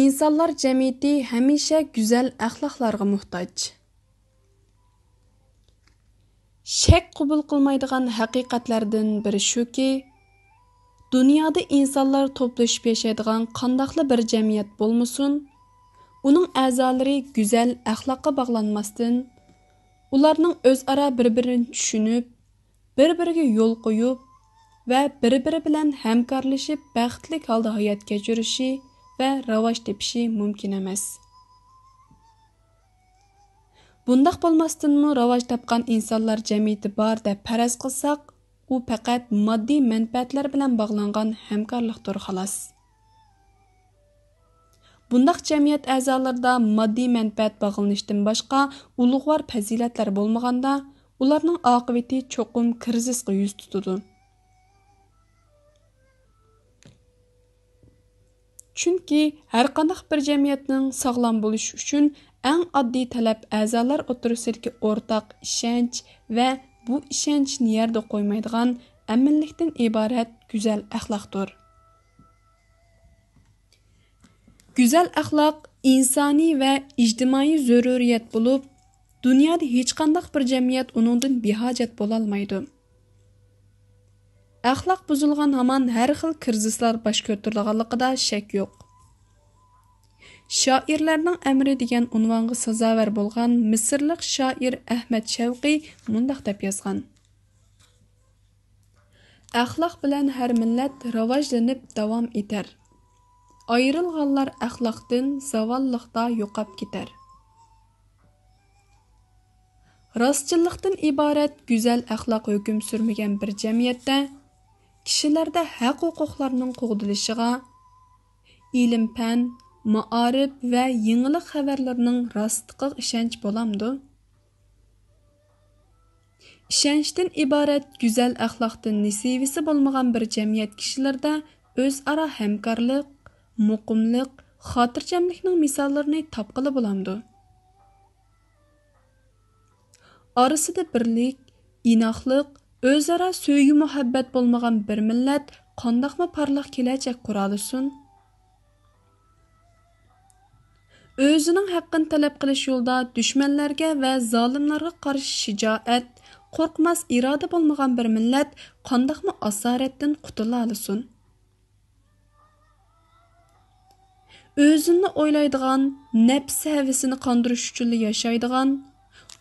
insonlar jamiyati ھەمىشە گۈزەل ئەخلاقلارغا موھتاج شەك قوبۇل قىلمايدىغان ھەقىقەتلەردىن بىرى شۇكى دۇنيادا ئىنسانلار توپلىشىپ ياشايدىغان قانداقلا بىر جەمئىيەت بولمىسۇن ئۇنىڭ ئەزالىرى گۈزەل ئەخلاققا باغلانماستىن ئۇلارنىڭ ئۆزئارا بىر بىرىنى چۈشىنىپ بىر بىرىگە يول قويۇپ ۋە بىر بىرى بىلەن ھەمكارلىشىپ بەختلىك ھالدا hayot كەچۈرۈشى va rivoj tepishi mumkin emas bundaq bo'lmasdanmi rivoj topgan insonlar jamiyati bor deb faraz qilsak u faqat moddiy manfaatlar bilan bog'langan hamkorlikdir xolos bundaq jamiyat a'zolarida moddiy manfaat bog'lanishdan boshqa ulug'vor fazilatlar bo'lmaganda ularning oqibati cho'qim krizisga yuz tutadi chunki har qandaq bir jamiyatning sog'lom bo'lishi uchun eng oddiy talab a'zolar o'tirisidagi o'rtaq ishonch va bu ishonchni yerda qo'ymaydigan aminlikdan iborat go'zal axloqdir go'zal axloq insoniy va ijtimoiy zaruriyat bo'lib dunyoda hech qandaq bir jamiyat uningdan behojat bo'lolmaydi ئەخلاق بۇزۇلغان ھامان ھەر خىل كىرىزىسلار باش كۆتۈرىدىغانلىقىدا شەك يوق شائىرلارنىڭ ئەمرى دېگەن ئۇنۋانغا سازاۋەر بولغان مىسىرلىق شائىر ئەھمەد شەۋقى مۇنداق دەپ يازغان ئەخلاق بىلەن ھەر مىللەت راۋاجلىنىپ داۋام ئېتەر ئايرىلغانلار ئەخلاقتىن زاۋاللىقتا يوقاپ كېتەر راستچىللىقتىن ئىبارەت گۈزەل ئەخلاق ھۆكۈم سۈرمىگەن بىر جەمئىيەتتە kishilarda haq huquqlarning qo'g'dilishiga ilm pan maarif va yangilik xabarlarining rostliqi ishonch bo'lamdi ishonchdan iborat go'zal axloqdan nisivisi bo'lmagan bir jamiyat kishilarda o'zaro hamkorlik muqimlik xotirjamlikning misollarini topqili bo'lamdi orasida birlik inoqliq ئۆزئارا سۆيگۈ مۇھەببەت بولمىغان بىر مىللەت قانداقمۇ پارلاق كېلەچەك قۇرالىسۇن ئۆزىنىڭ ھەققىنى تەلەپ قىلىش يولىدا دۈشمەنلەرگە ۋە زالىملارغا قارشى شىجائەت قورقماس ئىرادە بولمىغان بىر مىللەت قانداقمۇ ئاسارەتتىن قۇتۇلالىسۇن ئۆزۈمنى ئويلايدىغان نەپس ھەۋىسىنى قاندۇرۇش ئۈچۈنلا ياشايدىغان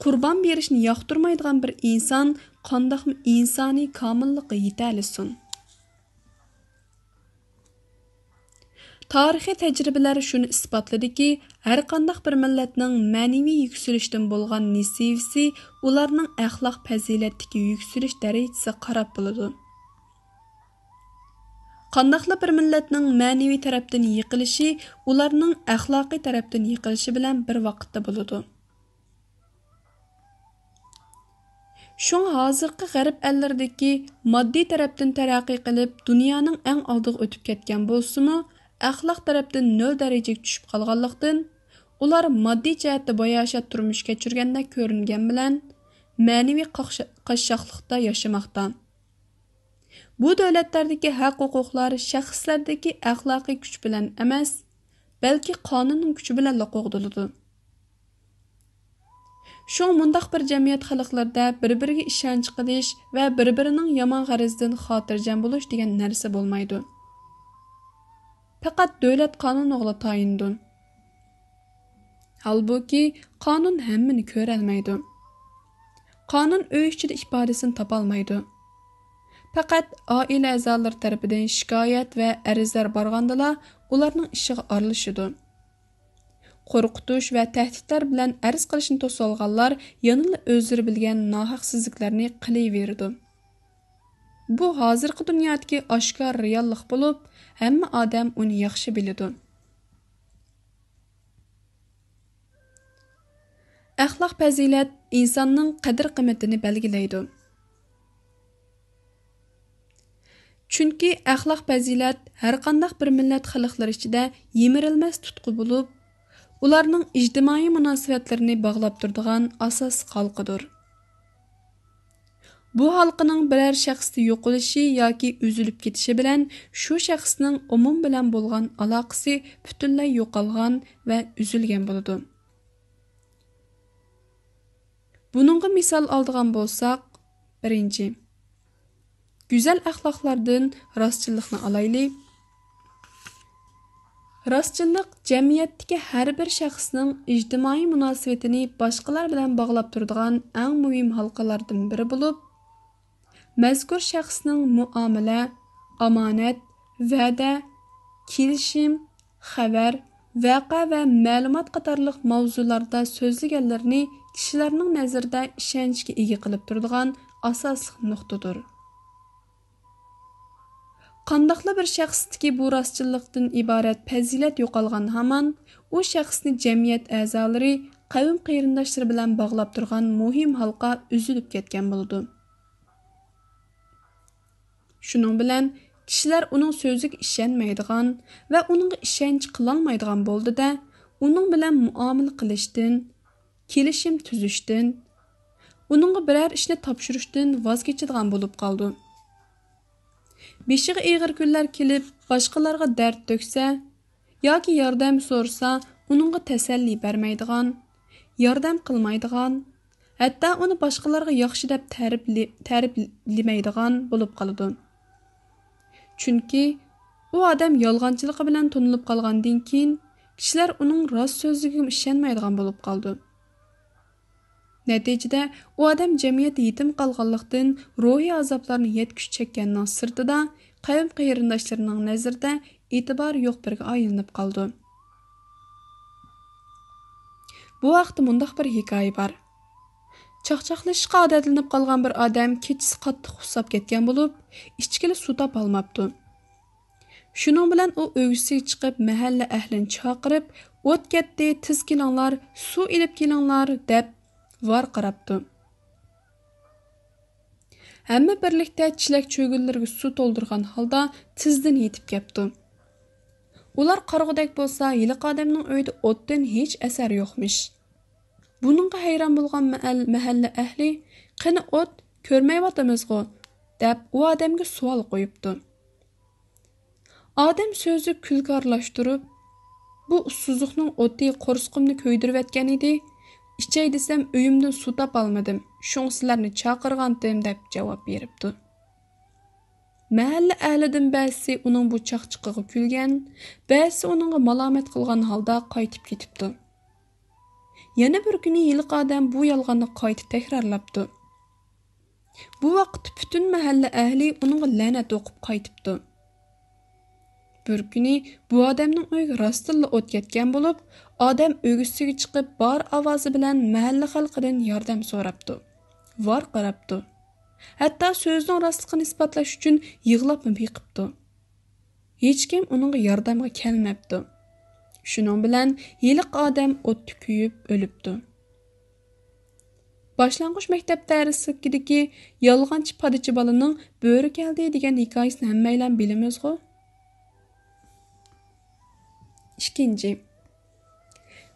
құрбан берішін яқтырмайдыған бір инсан қандақ инсани камыллықы етәлі сұн. Тарихи тәжірібілер үшін іспатлады ки, әр қандақ бір мәлләтнің мәневи үксіріштің болған несевісі, оларның әқлақ пәзелеттігі үксіріш дәрейтісі қарап болады. Қандақлы бір мәлләтнің мәневи тәрәптің еқіліші, оларның әқлақи тәрәптің еқіліші бір вақытты болады. Шуң hozirgi g'arb allaridagi moddiy tarafdan taraqqiy qilib, dunyoning eng oldiga o'tib ketgan bo'lsa-mu, axloq 0 darajaga tushib qolganlikdan, улар moddiy jihatda boyasha turmush kechirganda ko'ringan bilan ma'naviy qashshoqlikda yashamoqda. Бу davlatlardagi haq-huquqlar shaxslardagi axloqiy kuch bilan эмас, balki qonunning kuchi bilan qo'g'diladi. Шоң мұндақ бір жәмиет халықларда бір-бірге ішанч қылыш вә бір-бірінің яман ғарыздың хатыржан болуш деген нәрсе болмайды. Пәкат дөлет қанун оғла тайынды. Halbuki qonun hammini ko'rolmaydi. Qonun uy ichida ifodasini topolmaydi. Faqat oila a'zolari tarafidan shikoyat va arizlar borgandala ularning ishiga aralashadi. قورقۇتۇش ۋە تەھدىتلەر بىلەن ئەرز قىلىشنى توسۇۋالغانلار يەنىلا ئۆزلىرى بىلگەن ناھەقسىزلىكلەرنى قىلىۋېرىدۇ بۇ ھازىرقى دۇنيادىكى ئاشكارا رېئاللىق بولۇپ ھەممە ئادەم ئۇنى ياخشى بىلىدۇ ئەخلاق پەزىلەت ئىنساننىڭ قەدىر قىممىتىنى بەلگىلەيدۇ چۈنكى ئەخلاق پەزىلەت ھەر قانداق بىر مىللەت خەلقلىرى ئىچىدە يىمىرەلمەس تۇتقۇ بولۇپ ularning ijtimoiy munosabatlarini bog'lab turadigan asos xalqidir bu xalqining biror shaxsda yo'qolishi yoki uzilib ketishi bilan shu shaxsning umum bilan bo'lgan aloqasi butunlay yo'qolgan va uzilgan bo'ladi buningga misol oldigan bo'lsak birinchi go'zal axloqlardan rostchilikni olaylik راستچىللىق جەمئىيەتتىكى ھەربىر شەخسنىڭ ئىجتىمائىي مۇناسىۋىتىنى باشقىلار بىلەن باغلاپ تۇرىدىغان ئەڭ مۇھىم ھالقىلاردىن بىرى بولۇپ مەزكۇر شەخسنىڭ مۇئامىلە ئامانەت ۋەدە كېلىشىم خەۋەر ۋەقە ۋە مەلۇمات قاتارلىق ماۋزۇلاردا سۆزلىگەنلىرىنى كىشىلەرنىڭ نەزىرىدە ئىشەنچكە ئىگە قىلىپ تۇرىدىغان ئاساسلىق نۇقتىدۇر قانداقلا bir shaxsdiki bu rostchilikdan iborat fazilat yo'qolgan hamon u shaxsni jamiyat a'zolari qavm qarindoshlari bilan bog'lab turgan muhim halqa uzilib ketgan bo'ladi shuning bilan kishilar uning so'ziga ishonmaydigan va unga ishonch qilolmaydigan bo'ldida uning bilan muomala qilishdan kelishim tuzishdan uningga biror ishni topshirishdan voz kechadigan bo'lib qoldi beshig'i eg'ir kunlar kelib boshqalarga dard to'ksa yoki yordam so'rsa uningga tasalli bermaydigan yordam qilmaydigan hatto uni boshqalarga yaxshi deb ta'riflamaydigan bo'lib qoladi chunki u odam yolg'onchiligi bilan tunilib qolgandan keyin kishilar uning rost so'zligiga ishonmaydigan bo'lib qoldi Нәтижеде u odam jamiyatda yetim qolganlikdan ruhiy azoblarni yetkish chekkanning sirtida qavm qarindoshlarining nazarida e'tibor yo'q birga aylanib qoldi bu vaqtda mundoq bir бар. bor chaqchaqlashishga odatlanib qolgan bir odam kechasi qattiq usab ketgan bo'lib ichkili suv topolmabdi shuning bilan u o'g'isiga chiqib mahalla ahlini chaqirib o't ketdi tez kelinglar suv ilib kelinglar deb varqirabdi hamma birlikda chishlak cho'g'inlarga suv to'ldirgan holda tizdin yetib kepti ular qarg'udek bo'lsa yiliq odamning uyida o'tdan hech asar yo'qmish buningga hayron bo'lgan mahalla ahli qani o't ko'rmayyotimiz-ku deb u odamga savol qo'yibdi odam so'zi kulgarlashtirib bu ussuzlikning o'ti qo'rsqimni kuydirayotgan edi ئىچەي دېسەم ئۆيۈمدىن سۇ تاپالمىدىم شۇڭ سىلەرنى چاقىرغانتىم دەپ جاۋاب بېرىپتۇ مەھەللە ئەھلىدىن بەزىسى ئۇنىڭ بۇ چاقچىقىغا kulgan بەزىسى ئۇنىڭغا malomat qilgan holda qaytib ketibdi yana bir kuni yiliq odam bu yolg'onni qayta takrorlabdi bu vaqt butun mahalla ahli ئۇنىڭغا la'nat o'qib qaytibdi bir kuni bu odamning uyiga rostilla o't ketgan bo'lib odam o'g'isiga chiqib bor ovozi bilan mahalla xalqidan yordam so'rabdi vor qarabdi hatto so'zning rostligini isbotlash uchun yig'lab yiqibdi hech kim uning yordamga kelmabdi shuning bilan yiliq odam o'tdi kuyib o'libdi boshlang'ich maktab darisidagi yolg'onchi podachi bolaning bo'ri keldi degan hikoyasini hammaylam bilamiz-ku. ikkinchi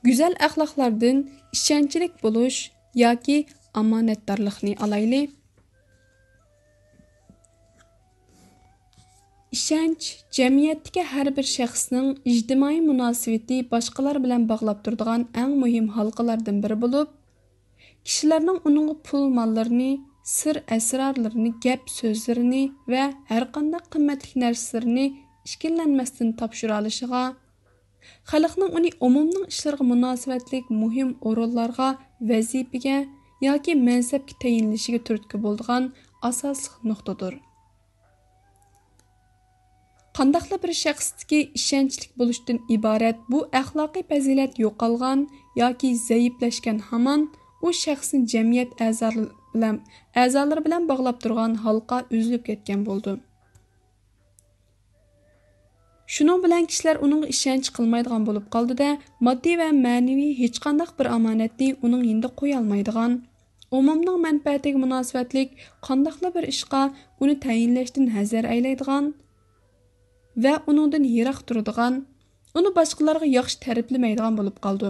güzel axloqlardan ishonchlik bo'lish yoki omonatdorlikni olayli ishonch jamiyatdagi har bir shaxsning ijtimoiy munosabati boshqalar bilan bog'lab turadigan eng muhim halqalardan biri bo'lib kishilarning uning pul mollarini sir asrorlarini gap so'zlarini va har qanday qimmatli narsalarni ishkillanmasdan topshira olishiga xalqning uni umumning ishlariga munosabatlik muhim o'rinlarga vazifaga yoki mansabga tayinlashiga turtki bo'lgan asosli nuqtadir qandaqla bir shaxsdiki ishonchlik bo'lishdan iborat bu axloqiy fazilat yo'qolgan yoki zaiflashgan hamon u shaxsni jamiyat a'zolari bilan a'zolari bilan bog'lab turgan halqa uzilib ketgan bo'ldi shuning bilan kishilar uning ishonch qilmaydigan bo'lib qoldida moddiy va ma'naviy hech qanday bir omonatni uning yinida qo'yolmaydigan umumning manfaatiga munosabatlik qandaqla bir ishga uni tayinlashdan hazar aylaydigan va uningdan yiroq turadigan uni boshqalarga yaxshi ta'riflamaydigan bo'lib qoldi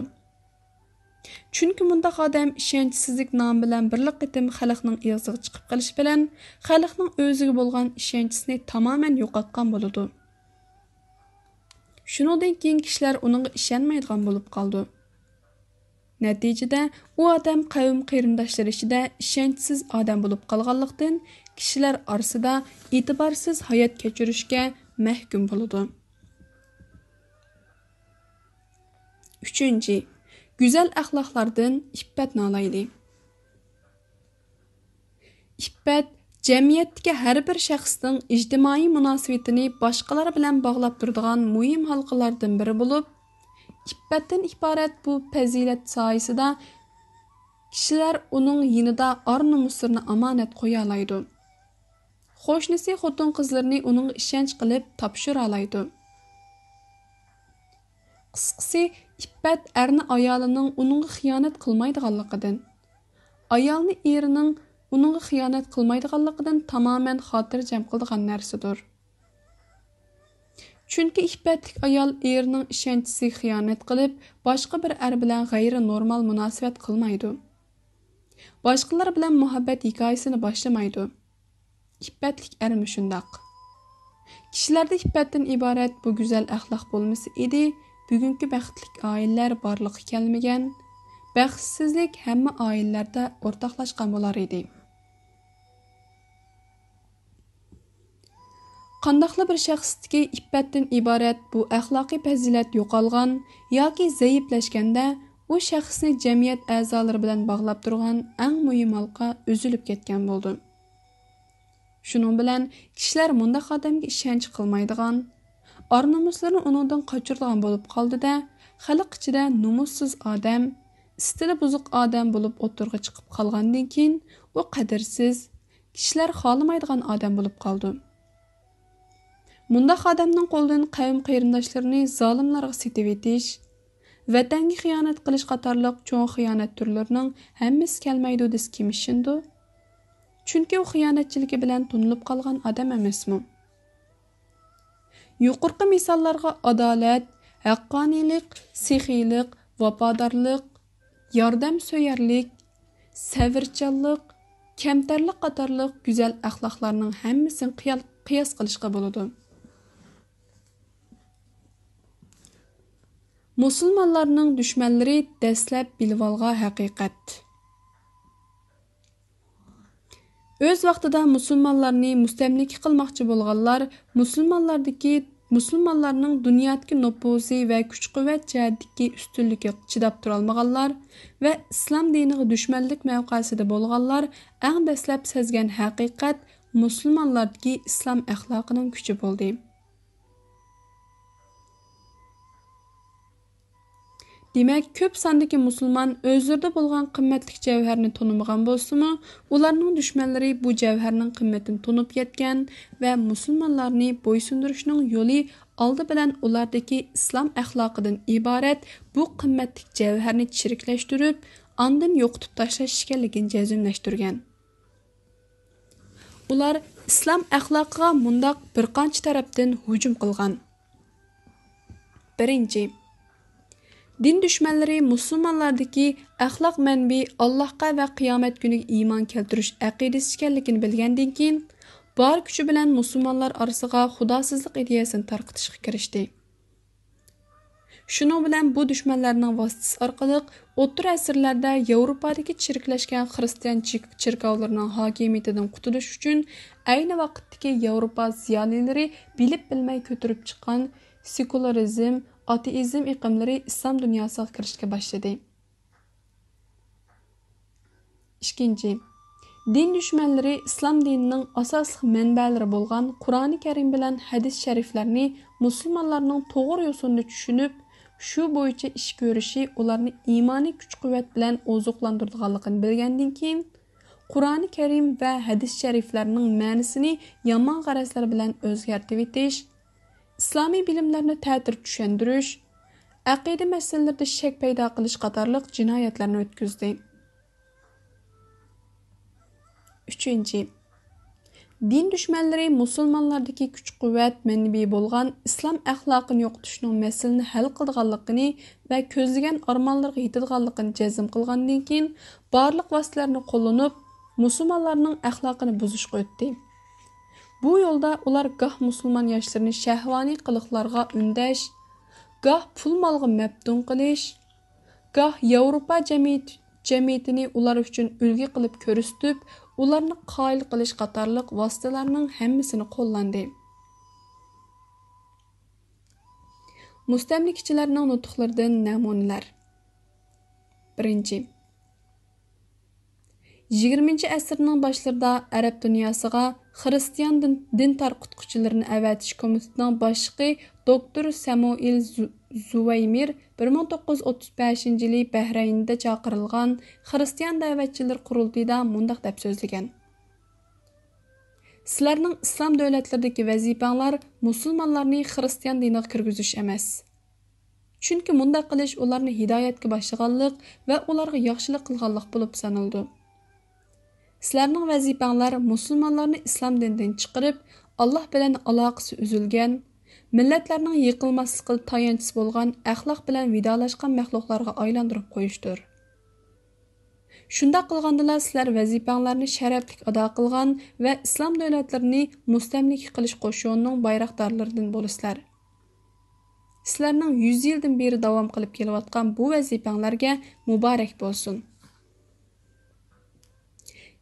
chunki bundaq odam ishonchsizlik nomi bilan birliq qitim xalqning egziga chiqib qolishi bilan xalqning o'ziga bo'lgan ishonchini tamoman yo'qotgan bo'ladi Шуныңдан кейін кишләр уныңга ишенмәйдиган булып калды. Нәтиҗәдә у адам кавым кыйрымдашлары ичидә ишенчсез адам булып калганлыктан кишләр арасында итибарсыз хаят кечүришкә мәхкүм булды. 3. go'zal axloqlardan iffət nalaydı. İffət جەمئىيەتتىكى ھەر بىر شەخسنىڭ ئىجتىمائىي مۇناسىۋىتىنى باشقىلار بىلەن باغلاپ تۇرىدىغان مۇھىم ھالقىلاردىن بىرى بولۇپ ئىپپەتتىن ئىبارەت bu پەزىلەت سايىسىدە كىشىلەر ئۇنىڭ يېنىدا ئار نومۇسلىرىنى ئامانەت قويالايدۇ qo'shnisi xotin qizlarni uning ishonch qilib topshiralaydi qisqasi iffat arni ayolining uningga xiyonat qilmaydiganligidan ayolni erining uningga xiyonat qilmaydiganligidan tamoman xotirjam qiladigan narsadir chunki ifbatlik ayol erining ishonchisiga xiyonat qilib boshqa bir er bilan g'ayri normal munosabat qilmaydi boshqalar bilan muhabbat hikoyasini boshlamaydi ifbatlik er shundoq kishilarda ifbatdan iborat bu go'zal axloq bo'lmasa edi bugungi baxtli oilalar borliq kelmagan Baxtsizlik hamma oilalarda o'rtoqlashgan bo'lar edi. qandoqli bir shaxsdagi ippatdan iborat bu axloqiy fazilat yo'qolgan yoki zaiflashganda u shaxsni jamiyat a'zolari bilan bog'lab turgan eng muhim halqa uzilib ketgan bo'ldi. Shuning bilan kishilar mundaq odamga ishonch qilmaydigan, ornamuslarni unindan qochirdigan bo'lib qoldi-da, xalq ichida nomussiz odam istili buzuq odam bo'lib o'tirg'i chiqib qolgandan keyin u qadrsiz kishilar xohlamaydigan odam bo'lib qoldi mundoq odamning qo'lidan qavm qarindoshlarini zolimlarga setib etish vatanga xiyonat qilish qatorliq cho'ng xiyonat turlarining hammasi kelmaydi desa kim ishindu chunki u xiyonatchiligi bilan tunilib qolgan odam emasmi yuqorqi misollarga adolat haqqoniylik sehiylik vafodorlik yordam so'yarlik savrchanlik kamtarlik qatorliq go'zal axloqlarning hammasini qiyos qilishga bo'ladi musulmonlarning dushmanlari dastlab bilvolg'a haqiqat o'z vaqtida musulmonlarni mustamlik qilmoqchi bo'lganlar musulmonlardagi musulmonlarning dunyodagi nufuzi va kuch quvvat jihatdagi ustunligiga chidab turolmaganlar va islom diniga dushmanlik mavqasida bo'lganlar ang dastlab sezgan haqiqat musulmonlardagi islom axloqining kuchi bo'ldi Demək, köp sandakı musulman özlərdə bo'lgan qimmatlik javharni tunimagan bolsunmu, ularning dushmanlari bu javharning qimmatini tunib yetgan va musulmonlarni bo'ysundirishning yo'li oldi bilan ulardagi islom axloqidan iborat bu qimmatlik javharni çirikləşdirib, andın yo'qotib tashlash işkənligini cəzmləşdirgan. Ular islom axloqiga mundaq bir qanç tərəfdən hujum qilgan birinchi Din düşmənləri müsəlmanlardakı əxlaq mənbi Allahqa və qiyamət günü iman keltiriş əqidəsi ikənligini bilgəndən keyin бар күчі білән мұсылманлар арасыға худасызлық идеясын тарқытышқа кірішті. Шуның білән бұл дүшмәнләрнең васытысы арқылық отыр әсірләрдә Еуропадагы чиркләшкән христиан чиркауларының хакимиятеннән кутылыш өчен әйне вакыттагы Европа зиялиләре билеп белмәй көтүреп чыккан секуляризм, ateizm iqimlari islom dunyosiga kirishga boshladi ikkinchi din dushmanlari islom dinining asosiy manbalari bo'lgan qur'oni karim bilan hadis shariflarni musulmonlarning to'g'ri yo'sinda tushunib shu bo'yicha ish ko'rishi ularni iymoniy kuch quvvat bilan oziqlantirganligini bilgandan keyin qur'oni karim va hadis shariflarning ma'nisini yomon qarashlar bilan o'zgartirib etish islomiy bilimlarni ta'tir tushundirish aqida masalalarda shak paydo qilish qatorliq jinoyatlarni o'tkazdi uchinchi din dushmanlari musulmonlardagi kuch quvvat manbiy bo'lgan islom axloqini yo'qotishning masalini hal qilganligini va ko'zlagan ormonlarga yetadiganligini jazm qilgandan keyin barliq vositalarni qo'llanib musulmonlarning axloqini buzishga o'tdi Bu yo'lda ular gah musulmon yoshlarini shahvoniy qiliqlarga undash, gah pul molga mabdun qilish, gah Yevropa jamiyati jamiyatini ular uchun ulgi qilib ko'rsatib, ularni qoyil qilish qatorliq vositalarning hammasini qo'llandi. Mustamlikachilarning nutqlaridan namunalar. 1. 20 əsrinin başlarında ərəb dünyasıға xristian din, din tarqıtqıçılarını əvətiş komitetining boshlig'i doktor Samuel Zuvaymir 1935 yili Bahraynda chaqirilgan xristian da'vatchilar qurultiyida mundaq deb so'zlagan. Sizlarning islom davlatlaridagi vazifanglar musulmonlarni xristian diniga kirgizish emas. Chunki mundaq qilish ularni hidoyatga boshlaganlik va ularga yaxshilik qilganlik bo'lib sanaldi. sizlarning vazifanglar musulmonlarni islom dinidan chiqarib alloh bilan aloqasi uzilgan millatlarning qil tayanchisi bo'lgan axloq bilan vidolashgan maxluqlarga aylantirib qo'yishdir shunda qilgandilar sizlar vazifanglarni sharaflik ado qilgan va islom davlatlarini mustamlik qilish qo'shinining bayroqdorlaridan bo'lasizlar sizlarning yuz yildan beri davom qilib kelayotgan bu vazifanglarga muborak bo'lsin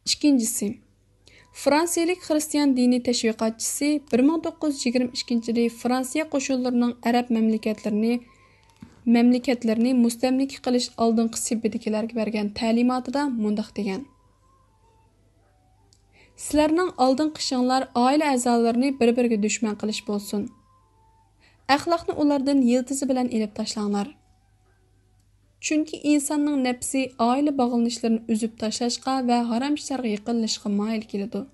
ikkinchisi fransiyalik xristian diniy tashviqotchisi 1922 yili fransiya qo'shinlarining arab mamlakatlarini mamlakatlarni mustamlika qilish oldingi sibbidagilarga bergan ta'limotida mundoq degan sizlarning oldingi qishinglar oila a'zolarini bir biriga dushman qilish bo'lsin axloqni ulardan yiltizi bilan ilib tashlanglar Çünki insanın nəfsi ailə bağlanışlarını üzüb taşlaşqa və haram işlərə yaxınlaşqa mail kilidir.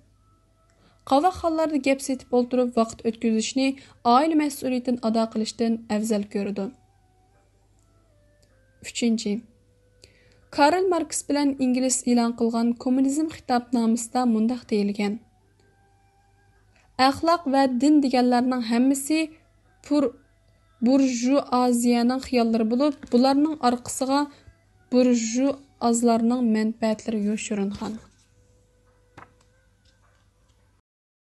Qavaq hallarda gəp setib oldurub vaxt ötküzüşünü ailə məsuliyyətini ada qilishdən əvzəl görürdü. 3. Karl Marx bilan ingilis e'lon qilgan kommunizm xitobnomasida mundaq deyilgan: Əxlaq və din deganlarning hammasi pur буржуазияның қиялдары болып бұлардың арқысыға буржуазларының мәнпәәтлері йошырынған